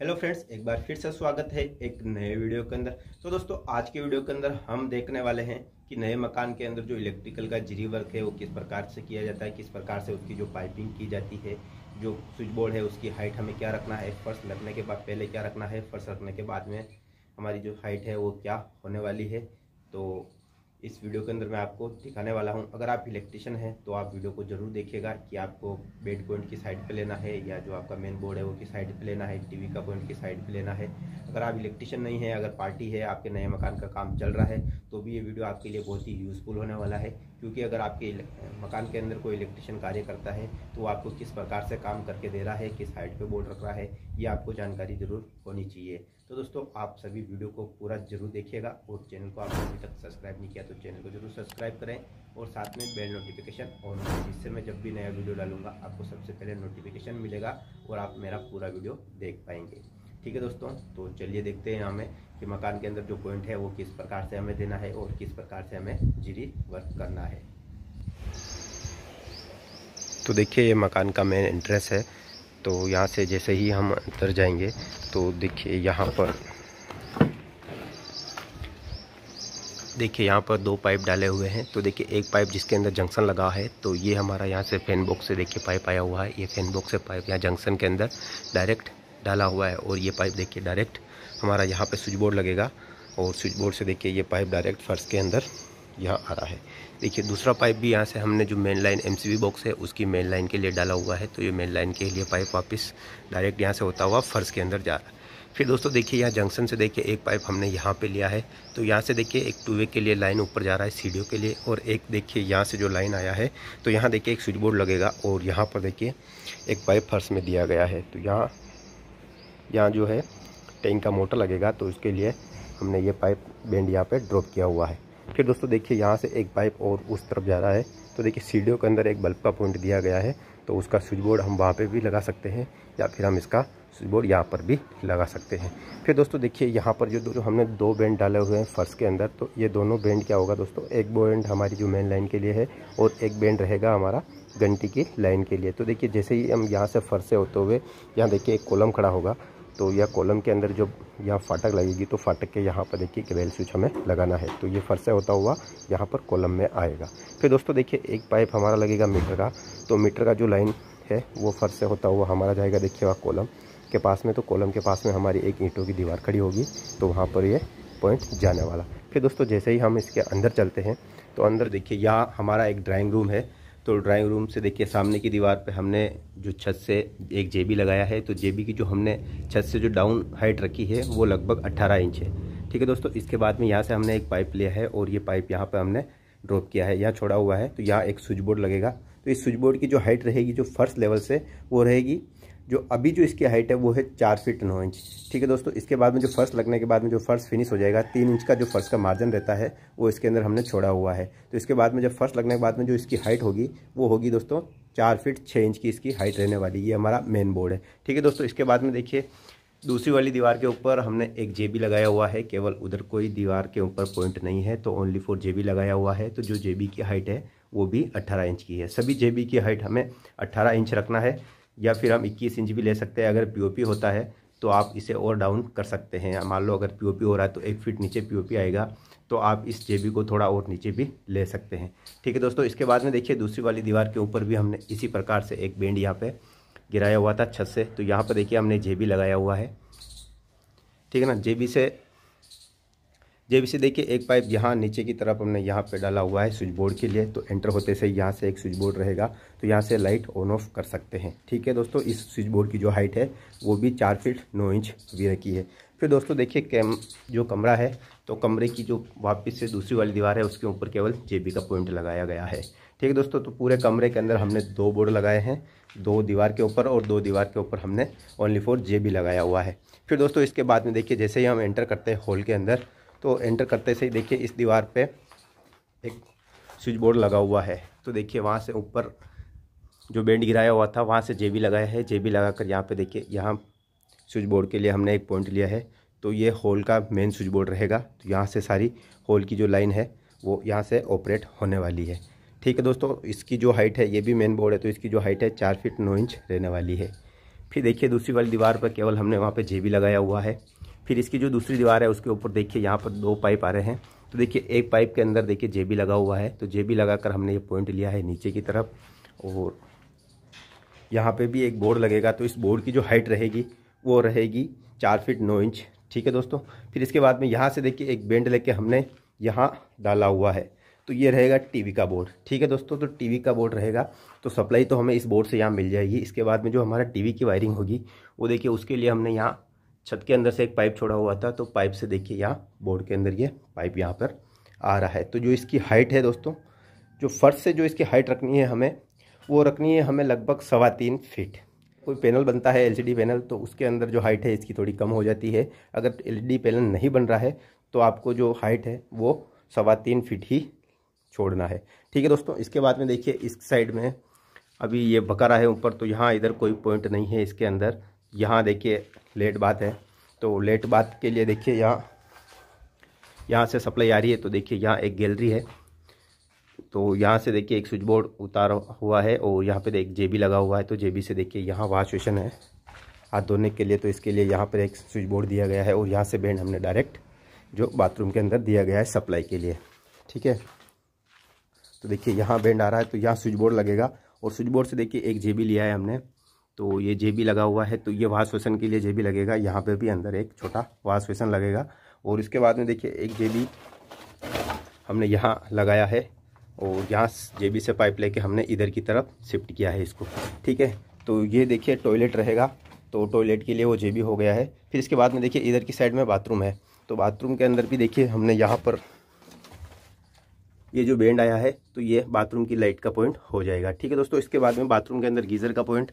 Hello friends एक बार फिर से स्वागत है एक नए वीडियो के अंदर तो दोस्तों आज के वीडियो के अंदर हम देखने वाले हैं कि नए मकान के अंदर जो इलेक्ट्रिकल का जिरी वर्क है वो किस प्रकार से किया जाता है किस प्रकार से उसकी जो पाइपिंग की जाती है जो स्विच बोर्ड है उसकी हाइट हमें क्या रखना है फर्श लगने के बाद पहले क्या रखना है फर्श रखने के बाद में हमारी जो हाइट है वो क्या होने वाली है तो इस वीडियो के अंदर मैं आपको दिखाने वाला हूं अगर आप इलेक्ट्रिशियन हैं तो आप वीडियो को जरूर देखिएगा कि आपको बेड पॉइंट की साइड पे लेना है या जो आपका मेन बोर्ड है वो की साइड पे लेना है टीवी का पॉइंट की साइड पे लेना है अगर आप इलेक्ट्रिशियन नहीं है अगर पार्टी है आपके नए मकान का काम चल रहा है तो भी ये वीडियो आपके लिए बहुत ही यूज़फुल होने वाला है क्योंकि अगर आपके मकान के अंदर कोई इलेक्ट्रिशियन कार्य करता है तो आपको किस प्रकार से काम करके दे रहा है किस साइड पर बोर्ड रख रहा है ये आपको जानकारी ज़रूर होनी चाहिए तो दोस्तों आप सभी वीडियो को पूरा जरूर देखिएगा और चैनल को आपने अभी तक सब्सक्राइब नहीं किया तो चैनल को जरूर सब्सक्राइब करें और साथ में बेल नोटिफिकेशन ऑन जिससे मैं जब भी नया वीडियो डालूंगा आपको सबसे पहले नोटिफिकेशन मिलेगा और आप मेरा पूरा वीडियो देख पाएंगे ठीक है दोस्तों तो चलिए देखते हैं हमें कि मकान के अंदर जो पॉइंट है वो किस प्रकार से हमें देना है और किस प्रकार से हमें जीरी वर्क करना है तो देखिए ये मकान का मेन एंट्रेंस है तो यहाँ से जैसे ही हम अंदर जाएंगे तो देखिए यहाँ पर देखिए यहाँ पर दो पाइप डाले हुए हैं तो देखिए एक पाइप जिसके अंदर जंक्शन लगा है तो ये हमारा यहाँ से फैन बॉक्स से देखिए पाइप आया हुआ है ये फैन बॉक्स से पाइप यहाँ जंक्शन के अंदर डायरेक्ट डाला हुआ है और ये पाइप देखिए डायरेक्ट हमारा यहाँ पे स्विच बोर्ड लगेगा और स्विच बोर्ड से देखिए ये पाइप डायरेक्ट फर्श के अंदर यहाँ आ रहा है देखिए दूसरा पाइप भी यहाँ से हमने जो मेन लाइन एम बॉक्स है उसकी मेन लाइन के लिए डाला हुआ है तो ये मेन लाइन के लिए पाइप वापस डायरेक्ट यहाँ से होता हुआ फ़र्श के अंदर जा रहा है फिर दोस्तों देखिए यहाँ जंक्शन से देखिए एक पाइप हमने यहाँ पे लिया है तो यहाँ से देखिए एक टू वे के लिए लाइन ऊपर जा रहा है सी के लिए और एक देखिए यहाँ से जो लाइन आया है तो यहाँ देखिए एक स्विच बोर्ड लगेगा और यहाँ पर देखिए एक पाइप फर्श में दिया गया है तो यहाँ यहाँ जो है टैंक का मोटर लगेगा तो उसके लिए हमने ये पाइप बेंड यहाँ पर ड्रॉप किया हुआ है फिर दोस्तों देखिए यहाँ से एक पाइप और उस तरफ जा रहा है तो देखिए सीढ़ियों के अंदर एक बल्ब का पॉइंट दिया गया है तो उसका स्विच बोर्ड हम वहाँ पे भी लगा सकते हैं या फिर हम इसका स्विच बोर्ड यहाँ पर भी लगा सकते हैं फिर दोस्तों देखिए यहाँ पर जो दो हमने दो बैंड डाले हुए हैं फर्श के अंदर तो ये दोनों बैंड क्या होगा दोस्तों एक बैंड हमारी जो मेन लाइन के लिए है और एक बैंड रहेगा हमारा घंटी की लाइन के लिए तो देखिए जैसे ही हम यहाँ से फर्श से होते हुए यहाँ देखिए एक कोलम खड़ा होगा तो यह कॉलम के अंदर जब यहाँ फाटक लगेगी तो फाटक के यहाँ पर देखिए रेल स्विच हमें लगाना है तो ये फरसा होता हुआ यहाँ पर कॉलम में आएगा फिर दोस्तों देखिए एक पाइप हमारा लगेगा मीटर का तो मीटर का जो लाइन है वो फरसे होता हुआ हमारा जाएगा देखिए वह कॉलम के पास में तो कॉलम के पास में हमारी एक ईंटों की दीवार खड़ी होगी तो वहाँ पर ये पॉइंट जाने वाला फिर दोस्तों जैसे ही हम इसके अंदर चलते हैं तो अंदर देखिए यहाँ हमारा एक ड्राइंग रूम है तो ड्राइंग रूम से देखिए सामने की दीवार पे हमने जो छत से एक जेबी लगाया है तो जेबी की जो हमने छत से जो डाउन हाइट रखी है वो लगभग 18 इंच है ठीक है दोस्तों इसके बाद में यहाँ से हमने एक पाइप लिया है और ये पाइप यहाँ पर हमने ड्रॉप किया है यहाँ छोड़ा हुआ है तो यहाँ एक स्विच बोर्ड लगेगा तो इस स्विच बोर्ड की जो हाइट रहेगी जो फर्स्ट लेवल से वो रहेगी जो अभी जो इसकी हाइट है वो है चार फीट नौ इंच ठीक है दोस्तों इसके बाद में जो फर्श लगने के बाद में जो फर्श फिनिश हो जाएगा तीन इंच का जो फर्श का मार्जिन रहता है वो इसके अंदर हमने छोड़ा हुआ है तो इसके बाद में जब फर्श लगने के बाद में जो इसकी हाइट होगी वो होगी दोस्तों चार फीट छः इंच की इसकी हाइट रहने वाली ये हमारा मेन बोर्ड है ठीक है दोस्तों इसके बाद में देखिए दूसरी वाली दीवार के ऊपर हमने एक जेबी लगाया हुआ है केवल उधर कोई दीवार के ऊपर पॉइंट नहीं है तो ओनली फोर जेबी लगाया हुआ है तो जो जेबी की हाइट है वो भी 18 इंच की है सभी जेबी की हाइट हमें 18 इंच रखना है या फिर हम 21 अच्छा। इंच भी ले सकते हैं अगर पीओपी होता है तो आप इसे और डाउन कर सकते हैं मान लो अगर पीओपी हो रहा है तो एक फीट नीचे पीओपी आएगा तो आप इस जेबी को थोड़ा और नीचे भी ले सकते हैं ठीक है दोस्तों इसके बाद में देखिए दूसरी वाली दीवार के ऊपर भी हमने इसी प्रकार से एक बेंड यहाँ पर गिराया हुआ था छत से तो यहाँ पर देखिए हमने जेबी लगाया हुआ है ठीक है ना जेबी से जब से देखिए एक पाइप यहाँ नीचे की तरफ हमने यहाँ पे डाला हुआ है स्विच बोर्ड के लिए तो एंटर होते से यहाँ से एक स्विच बोर्ड रहेगा तो यहाँ से लाइट ऑन ऑफ कर सकते हैं ठीक है दोस्तों इस स्विच बोर्ड की जो हाइट है वो भी चार फीट नौ इंच भी रखी है फिर दोस्तों देखिए कैम जो कमरा है तो कमरे की जो वापस से दूसरी वाली दीवार है उसके ऊपर केवल जे का पॉइंट लगाया गया है ठीक है दोस्तों तो पूरे कमरे के अंदर हमने दो बोर्ड लगाए हैं दो दीवार के ऊपर और दो दीवार के ऊपर हमने ओनली फोर जे लगाया हुआ है फिर दोस्तों इसके बाद में देखिए जैसे ही हम एंटर करते हैं हॉल के अंदर तो एंटर करते से देखिए इस दीवार पे एक स्विच बोर्ड लगा हुआ है तो देखिए वहाँ से ऊपर जो बेंड गिराया हुआ था वहाँ से जेबी लगाया है जेबी लगा कर यहाँ पर देखिए यहाँ स्विच बोर्ड के लिए हमने एक पॉइंट लिया है तो ये होल का मेन स्विच बोर्ड रहेगा तो यहाँ से सारी होल की जो लाइन है वो यहाँ से ऑपरेट होने वाली है ठीक है दोस्तों इसकी जो हाइट है ये भी मेन बोर्ड है तो इसकी जो हाइट है चार फिट नौ इंच रहने वाली है फिर देखिए दूसरी वाली दीवार पर केवल हमने वहाँ पर जेबी लगाया हुआ है फिर इसकी जो दूसरी दीवार है उसके ऊपर देखिए यहाँ पर दो पाइप आ रहे हैं तो देखिए एक पाइप के अंदर देखिए जेबी लगा हुआ है तो जेबी लगाकर हमने ये पॉइंट लिया है नीचे की तरफ और यहाँ पे भी एक बोर्ड लगेगा तो इस बोर्ड की जो हाइट रहेगी वो रहेगी चार फीट नौ इंच ठीक है दोस्तों फिर इसके बाद में यहाँ से देखिए एक बेंड लेके हमने यहाँ डाला हुआ है तो ये रहेगा टीवी का बोर्ड ठीक है दोस्तों तो टीवी का बोर्ड रहेगा तो सप्लाई तो हमें इस बोर्ड से यहाँ मिल जाएगी इसके बाद में जो हमारा टीवी की वायरिंग होगी वो देखिए उसके लिए हमने यहाँ छत के अंदर से एक पाइप छोड़ा हुआ था तो पाइप से देखिए यहाँ बोर्ड के अंदर ये पाइप यहाँ पर आ रहा है तो जो इसकी हाइट है दोस्तों जो फर्श से जो इसकी हाइट रखनी है हमें वो रखनी है हमें लगभग सवा तीन फीट कोई पैनल बनता है एलसीडी पैनल तो उसके अंदर जो हाइट है इसकी थोड़ी कम हो जाती है अगर एलईडी पैनल नहीं बन रहा है तो आपको जो हाइट है वो सवा तीन फीट ही छोड़ना है ठीक है दोस्तों इसके बाद में देखिए इस साइड में अभी ये बकरा है ऊपर तो यहाँ इधर कोई पॉइंट नहीं है इसके अंदर यहाँ देखिए लेट बात है तो लेट बात के लिए देखिए यहाँ यहाँ से सप्लाई आ रही है तो देखिए यहाँ एक गैलरी है तो यहाँ से देखिए एक स्विच बोर्ड उतारा हुआ है और यहाँ पर एक जेबी लगा हुआ है तो जेबी से देखिए यहाँ वाश वेशन है हाथ धोने के लिए तो इसके लिए यहाँ पर एक स्विच बोर्ड दिया गया है और यहाँ से बैंड हमने डायरेक्ट जो बाथरूम के अंदर दिया गया है सप्लाई के लिए ठीक है तो देखिए यहाँ बैंड आ रहा है तो यहाँ स्विच बोर्ड लगेगा और स्विच बोर्ड से देखिए एक जेबी लिया है हमने तो ये जेबी लगा हुआ है तो ये वाश वेसन के लिए जेबी लगेगा यहाँ पे भी अंदर एक छोटा वाश वेसन लगेगा और इसके बाद में देखिए एक जेबी हमने यहाँ लगाया है और यहाँ जेबी से पाइप लेके हमने इधर की तरफ शिफ्ट किया है इसको ठीक है तो ये देखिए टॉयलेट रहेगा तो टॉयलेट के लिए वो जेबी हो गया है फिर इसके बाद में देखिए इधर की साइड में बाथरूम है तो बाथरूम के अंदर भी देखिए हमने यहाँ पर ये जो बैंड आया है तो ये बाथरूम की लाइट का पॉइंट हो जाएगा ठीक है दोस्तों इसके बाद में बाथरूम के अंदर गीज़र का पॉइंट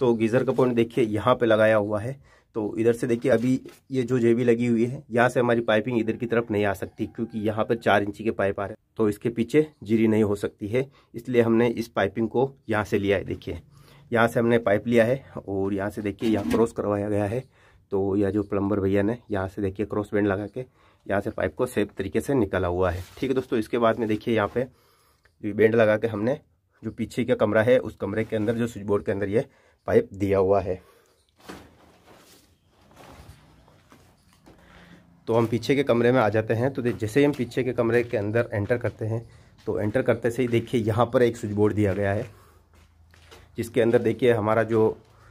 तो गीज़र का पॉइंट देखिए यहाँ पे लगाया हुआ है तो इधर से देखिए अभी ये जो जेबी लगी हुई है यहाँ से हमारी पाइपिंग इधर की तरफ नहीं आ सकती क्योंकि यहाँ पर चार इंची के पाइप आ रहे हैं तो इसके पीछे जीरी नहीं हो सकती है इसलिए हमने इस पाइपिंग को यहाँ से लिया है देखिए यहाँ से हमने पाइप लिया है और यहाँ से देखिए यहाँ क्रॉस करवाया गया है तो यह जो प्लम्बर भैया ने यहाँ से देखिए क्रॉस बैंड लगा के यहाँ से पाइप को सेफ तरीके से निकाला हुआ है ठीक है दोस्तों इसके बाद में देखिए यहाँ पे बैंड लगा के हमने जो पीछे का कमरा है उस कमरे के अंदर जो स्विच बोर्ड के अंदर ये पाइप दिया हुआ है तो हम पीछे के कमरे में आ जाते हैं तो जैसे ही हम पीछे के कमरे के अंदर एंटर करते हैं तो एंटर करते से ही देखिए यहाँ पर एक स्विच बोर्ड दिया गया है जिसके अंदर देखिए हमारा जो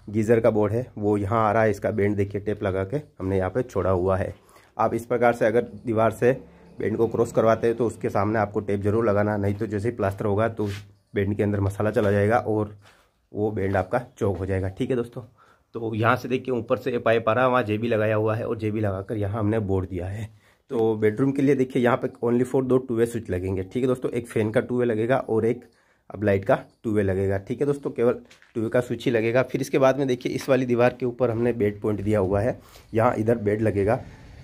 गीज़र का बोर्ड है वो यहाँ आ रहा है इसका बेंड देखिए टेप लगा के हमने यहाँ पे छोड़ा हुआ है आप इस प्रकार से अगर दीवार से बेंड को क्रॉस करवाते हैं तो उसके सामने आपको टेप जरूर लगाना नहीं तो जैसे ही प्लास्टर होगा तो बेंड के अंदर मसाला चला जाएगा और वो बेल्ट आपका चौक हो जाएगा ठीक है दोस्तों तो यहाँ से देखिए ऊपर से पाइप आ रहा है वहाँ जेबी लगाया हुआ है और जेबी लगाकर यहाँ हमने बोर्ड दिया है तो बेडरूम के लिए देखिए यहाँ पे ओनली फोर दो टू वे स्विच लगेंगे ठीक है दोस्तों एक फ़ैन का टू वे लगेगा और एक अब लाइट का टू वे लगेगा ठीक है दोस्तों केवल टू वे का स्विच ही लगेगा फिर इसके बाद में देखिए इस वाली दीवार के ऊपर हमने बेड पॉइंट दिया हुआ है यहाँ इधर बेड लगेगा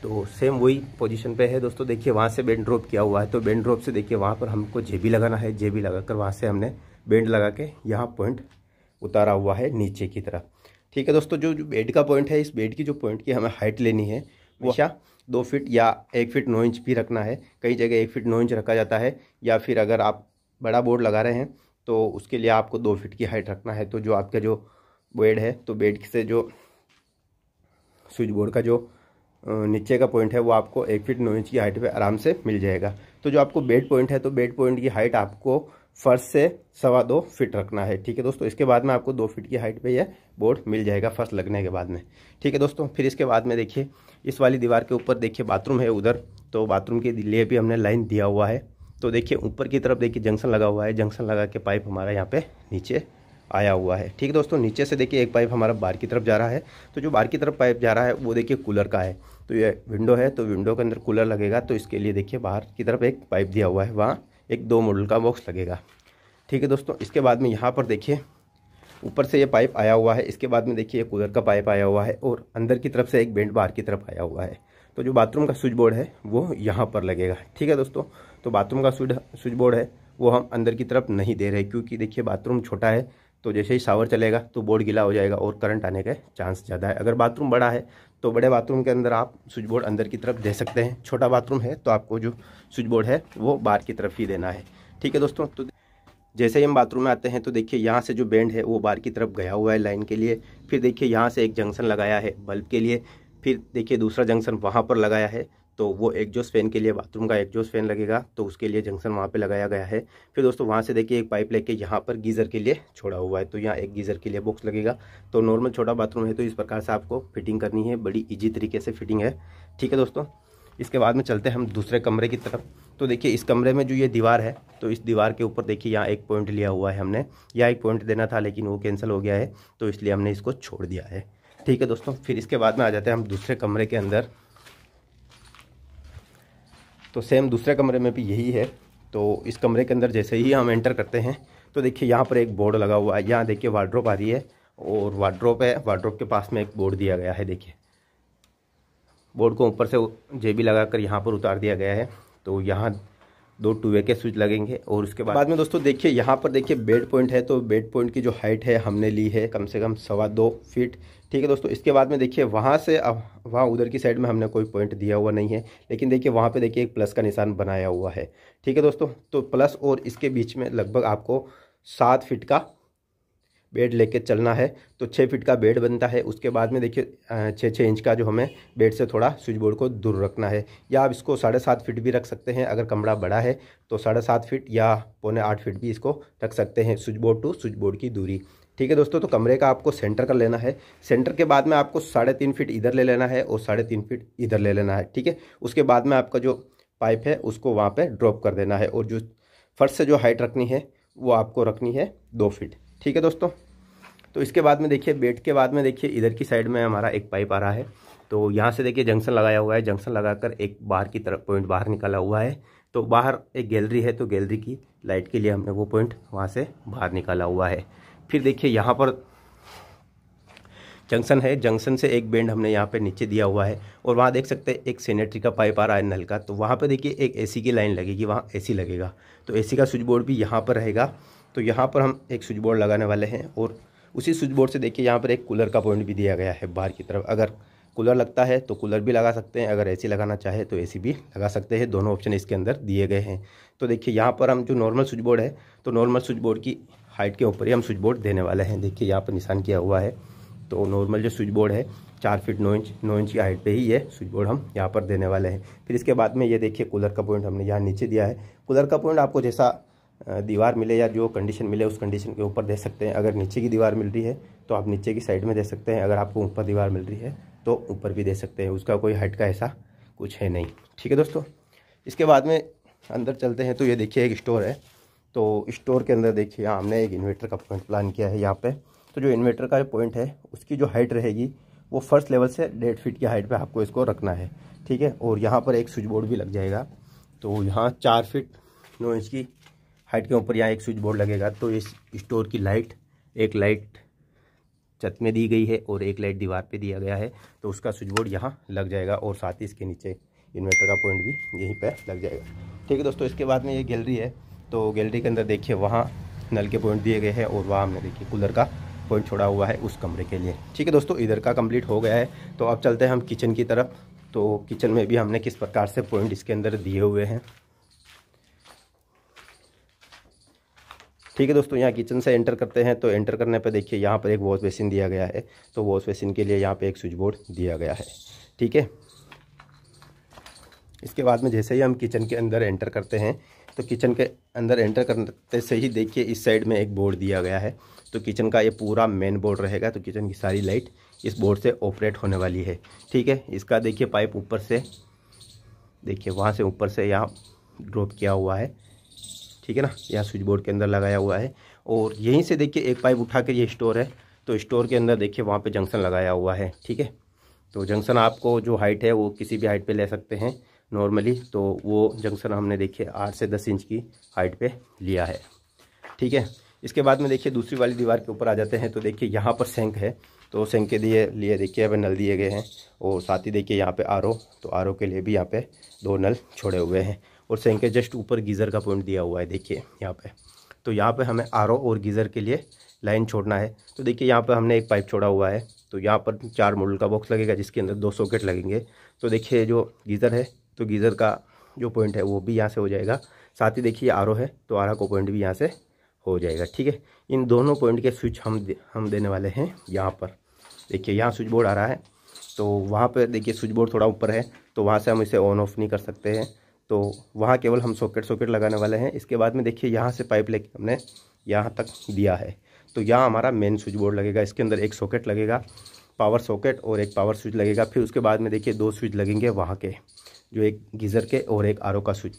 तो सेम वही पोजिशन पर है दोस्तों देखिए वहाँ से बेंड ड्रॉप किया हुआ है तो बेंड ड्रॉप से देखिए वहाँ पर हमको जेबी लगाना है जेबी लगा वहाँ से हमने बेंड लगा के यहाँ पॉइंट उतारा हुआ है नीचे की तरफ ठीक है दोस्तों जो जो बेड का पॉइंट है इस बेड की जो पॉइंट की हमें हाइट लेनी है वो क्या दो फिट या एक फीट नौ इंच भी रखना है कई जगह एक फिट नौ इंच रखा जाता है या फिर अगर आप बड़ा बोर्ड लगा रहे हैं तो उसके लिए आपको दो फिट की हाइट रखना है तो जो आपका जो बेड है तो बेड से जो स्विच बोर्ड का जो नीचे का पॉइंट है वो आपको एक फिट नौ इंच की हाइट पे आराम से मिल जाएगा तो जो आपको बेड पॉइंट है तो बेड पॉइंट की हाइट आपको फर्श से सवा दो फिट रखना है ठीक है दोस्तों इसके बाद में आपको दो फिट की हाइट पे यह बोर्ड मिल जाएगा फर्स्ट लगने के बाद में ठीक है दोस्तों फिर इसके बाद में देखिए इस वाली दीवार के ऊपर देखिए बाथरूम है उधर तो बाथरूम के लिए भी हमने लाइन दिया हुआ है तो देखिए ऊपर की तरफ देखिए जंक्शन लगा हुआ है जंक्शन लगा के पाइप हमारा यहाँ पे नीचे आया हुआ है ठीक है दोस्तों नीचे से देखिए एक पाइप हमारा बाहर की तरफ जा रहा है तो जो बाहर की तरफ पाइप जा रहा है वो देखिए कूलर का है तो ये विंडो है तो विंडो के अंदर कूलर लगेगा तो इसके लिए देखिए बाहर की तरफ एक पाइप दिया हुआ है वहाँ एक दो मॉडल का बॉक्स लगेगा ठीक है दोस्तों इसके बाद में यहाँ पर देखिए ऊपर से ये पाइप आया हुआ है इसके बाद में देखिए एक उधर का पाइप आया हुआ है और अंदर की तरफ से एक बेंड बाहर की तरफ आया हुआ है तो जो बाथरूम का स्विच बोर्ड है वो यहाँ पर लगेगा ठीक है दोस्तों तो बाथरूम का स्विच स्विच बोर्ड है वो हम अंदर की तरफ नहीं दे रहे क्योंकि देखिए बाथरूम छोटा है तो जैसे ही शावर चलेगा तो बोर्ड गीला हो जाएगा और करंट आने के चांस ज़्यादा है अगर बाथरूम बड़ा है तो बड़े बाथरूम के अंदर आप स्विच बोर्ड अंदर की तरफ दे सकते हैं छोटा बाथरूम है तो आपको जो स्विच बोर्ड है वो बाहर की तरफ ही देना है ठीक है दोस्तों तो जैसे ही हम बाथरूम में आते हैं तो देखिए यहाँ से जो बैंड है वो बाहर की तरफ गया हुआ है लाइन के लिए फिर देखिए यहाँ से एक जंक्शन लगाया है बल्ब के लिए फिर देखिए दूसरा जंक्शन वहाँ पर लगाया है तो वो एग्जॉस्ट फैन के लिए बाथरूम का एग्जॉस्ट फैन लगेगा तो उसके लिए जंक्शन वहाँ पे लगाया गया है फिर दोस्तों वहाँ से देखिए एक पाइप लेके यहाँ पर गीज़र के लिए छोड़ा हुआ है तो यहाँ एक गीज़र के लिए बॉक्स लगेगा तो नॉर्मल छोटा बाथरूम है तो इस प्रकार से आपको फिटिंग करनी है बड़ी ईजी तरीके से फिटिंग है ठीक है दोस्तों इसके बाद में चलते हैं हम दूसरे कमरे की तरफ तो देखिए इस कमरे में जो ये दीवार है तो इस दीवार के ऊपर देखिए यहाँ एक पॉइंट लिया हुआ है हमने यहाँ एक पॉइंट देना था लेकिन वो कैंसिल हो गया है तो इसलिए हमने इसको छोड़ दिया है ठीक है दोस्तों फिर इसके बाद में आ जाते हैं हम दूसरे कमरे के अंदर तो सेम दूसरे कमरे में भी यही है तो इस कमरे के अंदर जैसे ही हम एंटर करते हैं तो देखिए यहाँ पर एक बोर्ड लगा हुआ है यहाँ देखिए वार्ड्रोप आ रही है और वार्ड्रोप है वार्ड्रोप के पास में एक बोर्ड दिया गया है देखिए बोर्ड को ऊपर से जेबी लगाकर यहाँ पर उतार दिया गया है तो यहाँ दो टू वे के स्विच लगेंगे और उसके बाद बाद में दोस्तों देखिए यहाँ पर देखिए बेड पॉइंट है तो बेड पॉइंट की जो हाइट है हमने ली है कम से कम सवा दो फीट ठीक है दोस्तों इसके बाद में देखिए वहाँ से अब वहाँ उधर की साइड में हमने कोई पॉइंट दिया हुआ नहीं है लेकिन देखिए वहाँ पे देखिए एक प्लस का निशान बनाया हुआ है ठीक है दोस्तों तो प्लस और इसके बीच में लगभग आपको सात फिट का बेड लेके चलना है तो छः फिट का बेड बनता है उसके बाद में देखिए छः छः इंच का जो हमें बेड से थोड़ा स्विच बोर्ड को दूर रखना है या आप इसको साढ़े सात फिट भी रख सकते हैं अगर कमरा बड़ा है तो साढ़े सात फिट या पौने आठ फिट भी इसको रख सकते हैं switch board to switch board की दूरी ठीक है दोस्तों तो कमरे का आपको सेंटर कर लेना है सेंटर के बाद में आपको साढ़े तीन फिट इधर ले लेना है और साढ़े तीन फिट इधर ले लेना है ठीक है उसके बाद में आपका जो पाइप है उसको वहाँ पर ड्रॉप कर देना है और जो फर्श से जो हाइट रखनी है वो आपको रखनी है दो फिट ठीक है दोस्तों तो इसके बाद में देखिए बेड के बाद में देखिए इधर की साइड में हमारा एक पाइप आ रहा है तो यहाँ से देखिए जंक्शन लगाया हुआ है जंक्शन लगाकर एक बाहर की तरफ पॉइंट बाहर निकाला हुआ है तो बाहर एक गैलरी है तो गैलरी की लाइट के लिए हमने वो पॉइंट वहाँ से बाहर निकाला हुआ है फिर देखिए यहाँ पर जंक्शन है जंक्शन से एक बेंड हमने यहाँ पर नीचे दिया हुआ है और वहाँ देख सकते हैं एक सैनिटरी का पाइप आ रहा है नल का तो वहाँ पर देखिए एक ए की लाइन लगेगी वहाँ ए लगेगा तो ए का स्विच बोर्ड भी यहाँ पर रहेगा तो यहाँ पर हम एक स्विच बोर्ड लगाने वाले हैं और उसी स्विच बोर्ड से देखिए यहाँ पर एक कूलर का पॉइंट भी दिया गया है बाहर की तरफ अगर कूलर लगता है तो कूलर भी लगा सकते हैं अगर एसी लगाना चाहे तो एसी भी लगा सकते हैं दोनों ऑप्शन इसके अंदर दिए गए हैं तो देखिए यहाँ पर हम जो नॉर्मल स्विच बोर्ड है तो नॉर्मल स्विच बोर्ड की हाइट के ऊपर ही हम स्विच बोर्ड देने वाले हैं देखिए यहाँ पर निशान किया हुआ है तो नॉर्मल जो स्विच बोर्ड है चार फीट नौ इंच नौ इंच की हाइट पे ही ये स्विच बोर्ड हम यहाँ पर देने वाले हैं फिर इसके बाद में ये देखिए कूलर का पॉइंट हमने यहाँ नीचे दिया है कूलर का पॉइंट आपको जैसा दीवार मिले या जो कंडीशन मिले उस कंडीशन के ऊपर दे सकते हैं अगर नीचे की दीवार मिल रही है तो आप नीचे की साइड में दे सकते हैं अगर आपको ऊपर दीवार मिल रही है तो ऊपर भी दे सकते हैं उसका कोई हट का ऐसा कुछ है नहीं ठीक है दोस्तों इसके बाद में अंदर चलते हैं तो ये देखिए एक स्टोर है तो स्टोर के अंदर देखिए हाँ, हमने एक इन्वेटर का पॉइंट प्लान किया है यहाँ पर तो जो इन्वेटर का पॉइंट है उसकी जो हाइट रहेगी वो फर्स्ट लेवल से डेढ़ फीट की हाइट पर आपको इसको रखना है ठीक है और यहाँ पर एक स्विच बोर्ड भी लग जाएगा तो यहाँ चार फिट नौ इंच की हाइट के ऊपर यहाँ एक स्विच बोर्ड लगेगा तो इस स्टोर की लाइट एक लाइट छत में दी गई है और एक लाइट दीवार पे दिया गया है तो उसका स्विच बोर्ड यहाँ लग जाएगा और साथ ही इसके नीचे इन्वर्टर का पॉइंट भी यहीं पर लग जाएगा ठीक है दोस्तों इसके बाद में ये गैलरी है तो गैलरी के अंदर देखिए वहाँ नल के पॉइंट दिए गए हैं और वहाँ हमने देखिए कूलर का पॉइंट छोड़ा हुआ है उस कमरे के लिए ठीक है दोस्तों इधर का कंप्लीट हो गया है तो अब चलते हैं हम किचन की तरफ तो किचन में भी हमने किस प्रकार से पॉइंट इसके अंदर दिए हुए हैं ठीक है दोस्तों यहाँ किचन से एंटर करते हैं तो एंटर करने पर देखिए यहाँ पर एक वॉश बेसिन दिया गया है तो वॉश बेसिन के लिए यहाँ पर एक स्विच बोर्ड दिया गया है ठीक है इसके बाद में जैसे ही हम किचन के अंदर एंटर करते हैं तो किचन के अंदर एंटर करते से ही देखिए इस साइड में एक बोर्ड दिया गया है तो किचन का ये पूरा मेन बोर्ड रहेगा तो किचन की सारी लाइट इस बोर्ड से ऑपरेट होने वाली है ठीक है इसका देखिए पाइप ऊपर से देखिए वहाँ से ऊपर से यहाँ ड्रॉप किया हुआ है ठीक है ना यहाँ स्विच बोर्ड के अंदर लगाया हुआ है और यहीं से देखिए एक पाइप उठा कर ये स्टोर है तो स्टोर के अंदर देखिए वहाँ पे जंक्शन लगाया हुआ है ठीक है तो जंक्शन आपको जो हाइट है वो किसी भी हाइट पे ले सकते हैं नॉर्मली तो वो जंक्शन हमने देखिए आठ से दस इंच की हाइट पे लिया है ठीक है इसके बाद में देखिए दूसरी वाली दीवार के ऊपर आ जाते हैं तो देखिए यहाँ पर सेंक है तो सेंक के लिए लिए देखिए यहाँ नल दिए गए हैं और साथ ही देखिए यहाँ पर आर तो आर के लिए भी यहाँ पे दो नल छोड़े हुए हैं और सेंक के जस्ट ऊपर गीज़र का पॉइंट दिया हुआ है देखिए यहाँ पे तो यहाँ पे हमें आर और गीज़र के लिए लाइन छोड़ना है तो देखिए यहाँ पे हमने एक पाइप छोड़ा हुआ है तो यहाँ पर चार मॉडल का बॉक्स लगेगा जिसके अंदर दो सॉकेट लगेंगे तो देखिए जो गीज़र है तो गीज़र का जो पॉइंट है वो भी यहाँ से हो जाएगा साथ ही देखिए आर है तो आर का पॉइंट भी यहाँ से हो जाएगा ठीक है इन दोनों पॉइंट के स्विच हम हम देने वाले हैं यहाँ पर देखिए यहाँ स्विच बोर्ड आ रहा है तो वहाँ पर देखिए स्विच बोर्ड थोड़ा ऊपर है तो वहाँ से हम इसे ऑन ऑफ नहीं कर सकते हैं तो वहाँ केवल हम सॉकेट सॉकेट लगाने वाले हैं इसके बाद में देखिए यहाँ से पाइप लेके हमने यहाँ तक दिया है तो यहाँ हमारा मेन स्विच बोर्ड लगेगा इसके अंदर एक सॉकेट लगेगा पावर सॉकेट और एक पावर स्विच लगेगा फिर उसके बाद में देखिए दो स्विच लगेंगे वहाँ के जो एक गीज़र के और एक आर का स्विच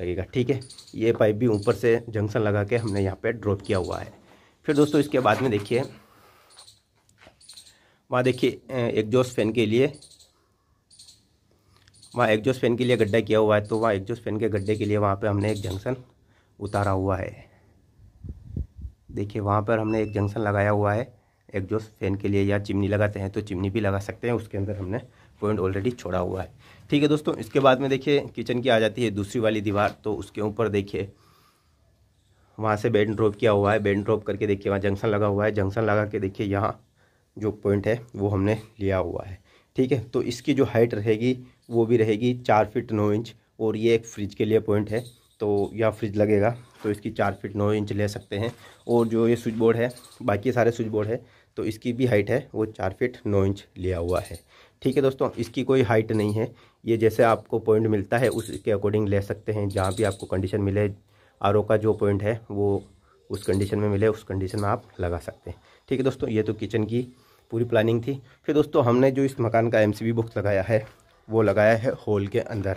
लगेगा ठीक है ये पाइप भी ऊपर से जंक्शन लगा के हमने यहाँ पर ड्रॉप किया हुआ है फिर दोस्तों इसके बाद में देखिए वहाँ देखिए एग्जॉस्ट फैन के लिए वहाँ एग्जॉस्ट फैन के लिए गड्ढा किया हुआ है तो वहाँ एग्जॉस्ट फैन के गड्ढे के लिए वहाँ पर हमने एक जंक्शन उतारा हुआ है देखिए वहाँ पर हमने एक जंक्शन लगाया हुआ है एग्जॉस्ट फैन के लिए या चिमनी लगाते हैं तो चिमनी भी लगा सकते हैं उसके अंदर हमने पॉइंट ऑलरेडी छोड़ा हुआ है ठीक है दोस्तों इसके बाद में देखिए किचन की आ जाती है दूसरी वाली दीवार तो उसके ऊपर देखिए वहाँ से बेड ड्रॉप किया हुआ है बेड ड्रॉप करके देखिए वहाँ जंक्शन लगा हुआ है जंक्शन लगा के देखिए यहाँ जो पॉइंट है वो हमने लिया हुआ है ठीक है तो इसकी जो हाइट रहेगी वो भी रहेगी चार फिट नौ इंच और ये एक फ्रिज के लिए पॉइंट है तो यह फ्रिज लगेगा तो इसकी चार फिट नौ इंच ले सकते हैं और जो ये स्विच बोर्ड है बाकी सारे स्विच बोर्ड है तो इसकी भी हाइट है वो चार फिट नौ इंच लिया हुआ है ठीक है दोस्तों इसकी कोई हाइट नहीं है ये जैसे आपको पॉइंट मिलता है उसके अकॉर्डिंग ले सकते हैं जहाँ भी आपको कंडीशन मिले आर का जो पॉइंट है वो उस कंडीशन में मिले उस कंडीशन में आप लगा सकते हैं ठीक है दोस्तों ये तो किचन की पूरी प्लानिंग थी फिर दोस्तों हमने जो इस मकान का एम सी बॉक्स लगाया है वो लगाया है होल के अंदर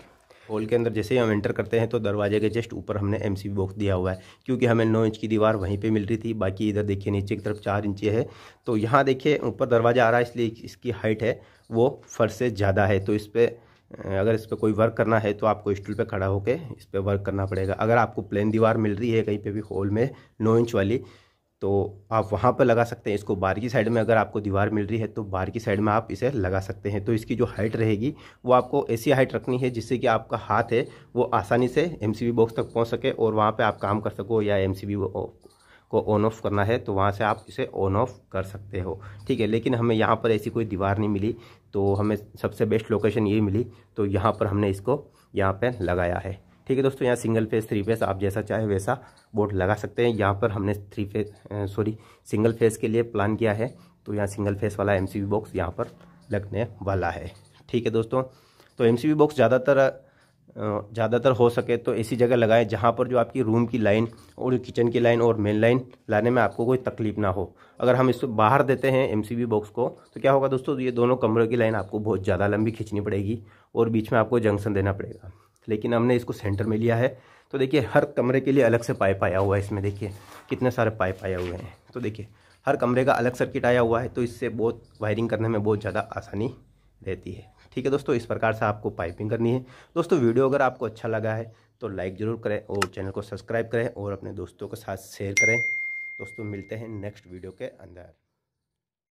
हॉल के अंदर जैसे ही हम एंटर करते हैं तो दरवाजे के जस्ट ऊपर हमने एम बॉक्स दिया हुआ है क्योंकि हमें नौ इंच की दीवार वहीं पे मिल रही थी बाकी इधर देखिए नीचे की तरफ चार इंची है तो यहाँ देखिए ऊपर दरवाज़ा आ रहा है इसलिए इसकी हाइट है वो फर्श से ज़्यादा है तो इस पर अगर इस पर कोई वर्क करना है तो आपको स्टूल पे खड़ा होकर इस पर वर्क करना पड़ेगा अगर आपको प्लेन दीवार मिल रही है कहीं पे भी हॉल में नौ इंच वाली तो आप वहाँ पर लगा सकते हैं इसको बाहर की साइड में अगर आपको दीवार मिल रही है तो बाहर की साइड में आप इसे लगा सकते हैं तो इसकी जो हाइट रहेगी वो आपको ऐसी हाइट रखनी है जिससे कि आपका हाथ है वो आसानी से एम बॉक्स तक पहुँच सके और वहाँ पर आप काम कर सको या एम को ऑन ऑफ करना है तो वहाँ से आप इसे ऑन ऑफ कर सकते हो ठीक है लेकिन हमें यहाँ पर ऐसी कोई दीवार नहीं मिली तो हमें सबसे बेस्ट लोकेशन ये मिली तो यहाँ पर हमने इसको यहाँ पर लगाया है ठीक है दोस्तों यहाँ सिंगल फेस थ्री फेस आप जैसा चाहे वैसा बोर्ड लगा सकते हैं यहाँ पर हमने three phase sorry single phase के लिए प्लान किया है तो यहाँ सिंगल फेस वाला एम बॉक्स यहाँ पर लगने वाला है ठीक है दोस्तों तो एम बॉक्स ज़्यादातर ज़्यादातर हो सके तो ऐसी जगह लगाएं जहाँ पर जो आपकी रूम की लाइन और किचन की लाइन और मेन लाइन लाने में आपको कोई तकलीफ ना हो अगर हम इसको बाहर देते हैं एमसीबी बॉक्स को तो क्या होगा दोस्तों ये दोनों कमरों की लाइन आपको बहुत ज़्यादा लंबी खींचनी पड़ेगी और बीच में आपको जंक्शन देना पड़ेगा लेकिन हमने इसको सेंटर में लिया है तो देखिए हर कमरे के लिए अलग से पाइप आया हुआ है इसमें देखिए कितने सारे पाइप आए हुए हैं तो देखिए हर कमरे का अलग सर्किट आया हुआ है तो इससे बहुत वायरिंग करने में बहुत ज़्यादा आसानी रहती है ठीक है दोस्तों इस प्रकार से आपको पाइपिंग करनी है दोस्तों वीडियो अगर आपको अच्छा लगा है तो लाइक ज़रूर करें और चैनल को सब्सक्राइब करें और अपने दोस्तों के साथ शेयर करें दोस्तों मिलते हैं नेक्स्ट वीडियो के अंदर